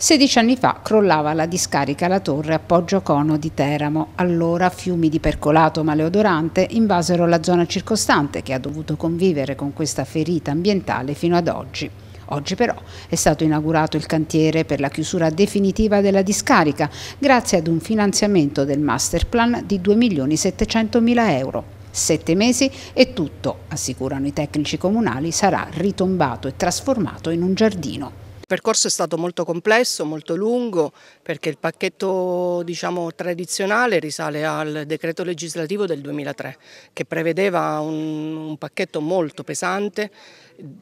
16 anni fa crollava la discarica La Torre a Poggio Cono di Teramo. Allora fiumi di percolato maleodorante invasero la zona circostante che ha dovuto convivere con questa ferita ambientale fino ad oggi. Oggi però è stato inaugurato il cantiere per la chiusura definitiva della discarica grazie ad un finanziamento del masterplan di 2.700.000 euro. Sette mesi e tutto, assicurano i tecnici comunali, sarà ritombato e trasformato in un giardino. Il percorso è stato molto complesso, molto lungo, perché il pacchetto diciamo, tradizionale risale al decreto legislativo del 2003, che prevedeva un, un pacchetto molto pesante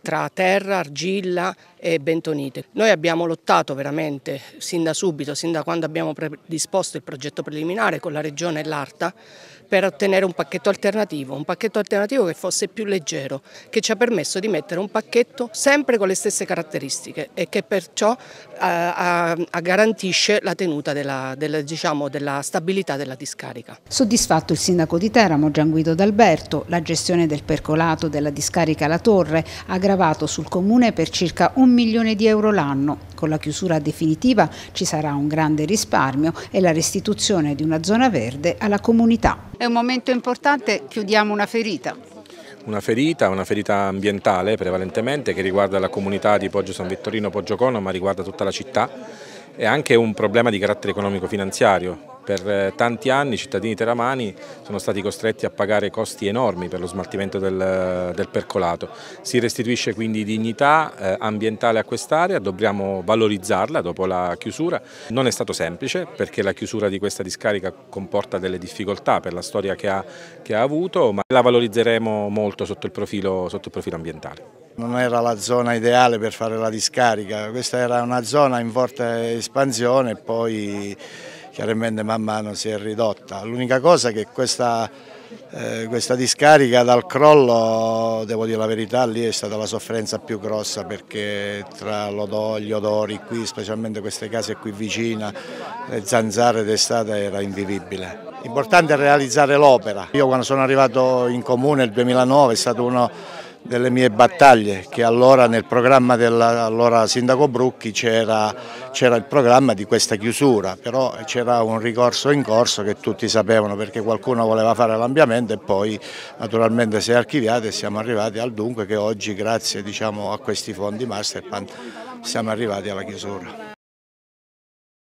tra terra, argilla e bentonite. Noi abbiamo lottato veramente sin da subito, sin da quando abbiamo predisposto il progetto preliminare con la Regione e l'Arta per ottenere un pacchetto alternativo, un pacchetto alternativo che fosse più leggero, che ci ha permesso di mettere un pacchetto sempre con le stesse caratteristiche e che perciò a, eh, a, a garantisce la tenuta della, della, diciamo, della stabilità della discarica. Soddisfatto il sindaco di Teramo Gianguido D'Alberto, la gestione del percolato della discarica La Torre ha gravato sul Comune per circa un milione di euro l'anno. Con la chiusura definitiva ci sarà un grande risparmio e la restituzione di una zona verde alla comunità. È un momento importante, chiudiamo una ferita una ferita, una ferita ambientale prevalentemente che riguarda la comunità di Poggio San Vittorino, Poggio Cono, ma riguarda tutta la città è anche un problema di carattere economico-finanziario. Per eh, tanti anni i cittadini teramani sono stati costretti a pagare costi enormi per lo smaltimento del, eh, del percolato. Si restituisce quindi dignità eh, ambientale a quest'area, dobbiamo valorizzarla dopo la chiusura. Non è stato semplice perché la chiusura di questa discarica comporta delle difficoltà per la storia che ha, che ha avuto, ma la valorizzeremo molto sotto il profilo, sotto il profilo ambientale. Non era la zona ideale per fare la discarica, questa era una zona in forte espansione e poi chiaramente man mano si è ridotta. L'unica cosa è che questa, eh, questa discarica dal crollo, devo dire la verità, lì è stata la sofferenza più grossa perché tra gli odori qui, specialmente queste case qui vicine, le zanzare d'estate era invivibile. L'importante è realizzare l'opera. Io quando sono arrivato in comune nel 2009 è stato uno delle mie battaglie che allora nel programma dell'allora sindaco Brucchi c'era il programma di questa chiusura, però c'era un ricorso in corso che tutti sapevano perché qualcuno voleva fare l'ambiamento e poi naturalmente si è archiviato e siamo arrivati al dunque che oggi grazie diciamo, a questi fondi Masterplan siamo arrivati alla chiusura.